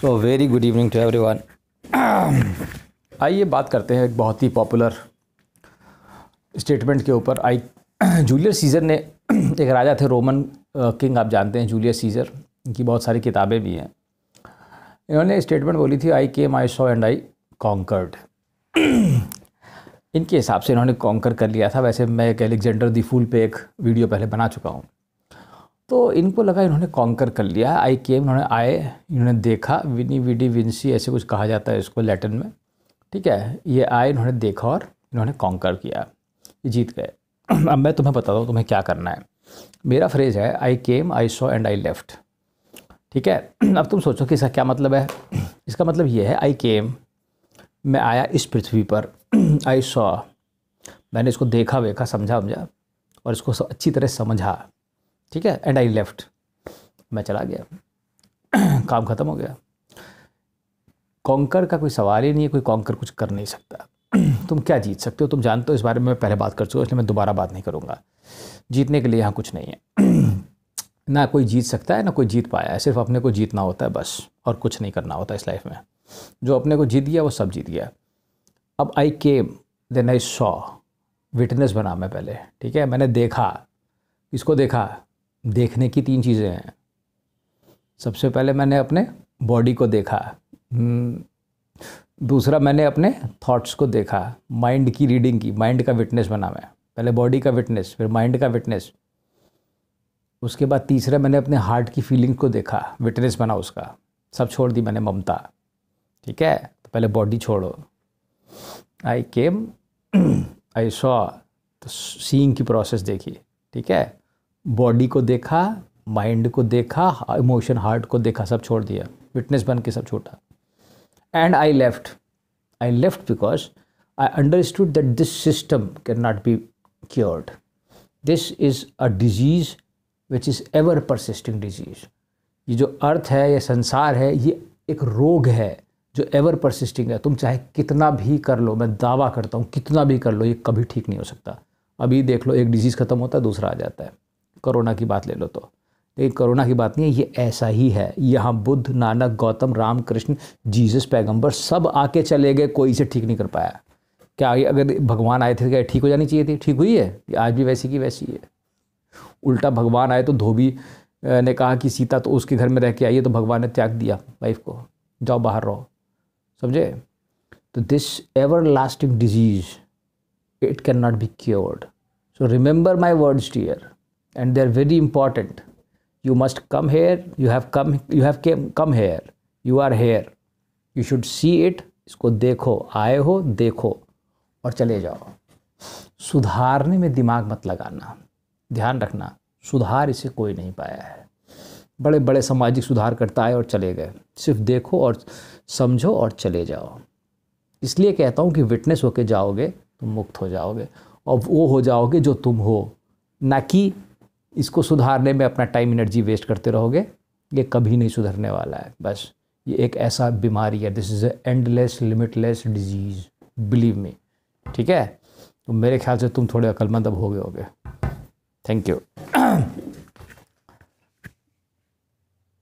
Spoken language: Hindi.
So very good evening to everyone आइए बात करते हैं एक बहुत ही पॉपुलर स्टेटमेंट के ऊपर आई जूलियस सीज़र ने एक राजा थे रोमन किंग आप जानते हैं जूलियस सीज़र इनकी बहुत सारी किताबें भी हैं इन्होंने स्टेटमेंट बोली थी आई came I so and I conquered इनके हिसाब से इन्होंने कॉन्कर कर लिया था वैसे मैं एक एलेक्जेंडर दी फूल पे एक वीडियो पहले बना चुका हूँ तो इनको लगा इन्होंने कॉन्कर कर लिया आई केम इन्होंने आए इन्होंने देखा विनी विडी विंसी ऐसे कुछ कहा जाता है इसको लैटिन में ठीक है ये आए इन्होंने देखा और इन्होंने कॉन्कर किया ये जीत गए अब मैं तुम्हें बताता हूँ तुम्हें क्या करना है मेरा फ्रेज है I came I saw and I left ठीक है अब तुम सोचो कि इसका क्या मतलब है इसका मतलब ये है आई केम मैं आया इस पृथ्वी पर आई सॉ मैंने इसको देखा वेखा समझा समझा और इसको अच्छी तरह समझा ठीक है एंड आई लेफ्ट मैं चला गया काम ख़त्म हो गया कॉन्कर का कोई सवाल ही नहीं है कोई कॉन्कर कुछ कर नहीं सकता तुम क्या जीत सकते हो तुम जानते हो इस बारे में मैं पहले बात कर चुका इसलिए मैं दोबारा बात नहीं करूँगा जीतने के लिए यहाँ कुछ नहीं है ना कोई जीत सकता है ना कोई जीत पाया है सिर्फ अपने को जीतना होता है बस और कुछ नहीं करना होता इस लाइफ में जो अपने को जीत गया वो सब जीत गया अब I came then I saw witness बना मैं पहले ठीक है मैंने देखा इसको देखा देखने की तीन चीज़ें हैं सबसे पहले मैंने अपने बॉडी को देखा हम्म, दूसरा मैंने अपने थॉट्स को देखा माइंड की रीडिंग की माइंड का विटनेस बना मैं पहले बॉडी का विटनेस फिर माइंड का विटनेस उसके बाद तीसरा मैंने अपने हार्ट की फीलिंग को देखा विटनेस बना उसका सब छोड़ दी मैंने ममता ठीक है तो पहले बॉडी छोड़ो आई केम आई सॉ तो सीइंग की प्रोसेस देखी ठीक है बॉडी को देखा माइंड को देखा इमोशन हार्ट को देखा सब छोड़ दिया विटनेस बन के सब छोटा and I left I left because I understood that this system can not be cured this is a disease which is ever persisting disease ये जो अर्थ है या संसार है ये एक रोग है जो एवर परसिस्टिंग है तुम चाहे कितना भी कर लो मैं दावा करता हूँ कितना भी कर लो ये कभी ठीक नहीं हो सकता अभी देख लो एक डिजीज़ ख़त्म होता है दूसरा आ जाता है कोरोना की बात ले लो तो लेकिन कोरोना की बात नहीं है ये ऐसा ही है यहाँ बुद्ध नानक गौतम राम कृष्ण जीसस पैगंबर सब आके चले गए कोई से ठीक नहीं कर पाया क्या अगर भगवान आए थे तो क्या ठीक हो जानी चाहिए थी ठीक हुई है आज भी वैसी की वैसी है उल्टा भगवान आए तो धोबी ने कहा कि सीता तो उसके घर में रह के आई है तो भगवान ने त्याग दिया वाइफ को जाओ बाहर रहो समझे तो this everlasting disease it can not be cured so remember my words dear and they're very important. You must come here. You have come. You have came, come here. You are here. You should see it. इसको देखो आए हो देखो और चले जाओ सुधारने में दिमाग मत लगाना ध्यान रखना सुधार इसे कोई नहीं पाया है बड़े बड़े सामाजिक सुधार करता आए और चले गए सिर्फ देखो और समझो और चले जाओ इसलिए कहता हूँ कि विटनेस होके जाओगे तुम मुक्त हो जाओगे और वो हो जाओगे जो तुम हो ना कि इसको सुधारने में अपना टाइम एनर्जी वेस्ट करते रहोगे ये कभी नहीं सुधरने वाला है बस ये एक ऐसा बीमारी है this is a endless limitless disease believe me ठीक है तो मेरे ख्याल से तुम थोड़े अक्लमंद अब हो गए होगे थैंक यू